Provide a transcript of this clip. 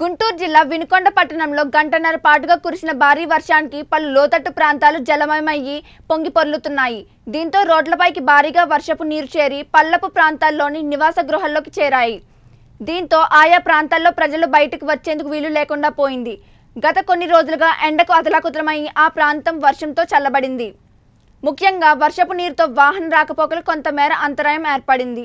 గుంటూరు జిల్లా వినుకొండ పట్టణంలో గంటన్నర పాటుగా కురిసిన భారీ వర్షానికి పలు లోతట్టు ప్రాంతాలు జలమయమయ్యి పొంగి పొర్లుతున్నాయి దీంతో రోడ్లపైకి భారీగా వర్షపు నీరు చేరి పల్లపు ప్రాంతాల్లోని నివాస గృహాల్లోకి చేరాయి దీంతో ఆయా ప్రాంతాల్లో ప్రజలు బయటకు వచ్చేందుకు వీలు లేకుండా పోయింది గత కొన్ని రోజులుగా ఎండకు అతలాకుతలమై ఆ ప్రాంతం వర్షంతో చల్లబడింది ముఖ్యంగా వర్షపు నీరుతో వాహన రాకపోకలు కొంతమేర అంతరాయం ఏర్పడింది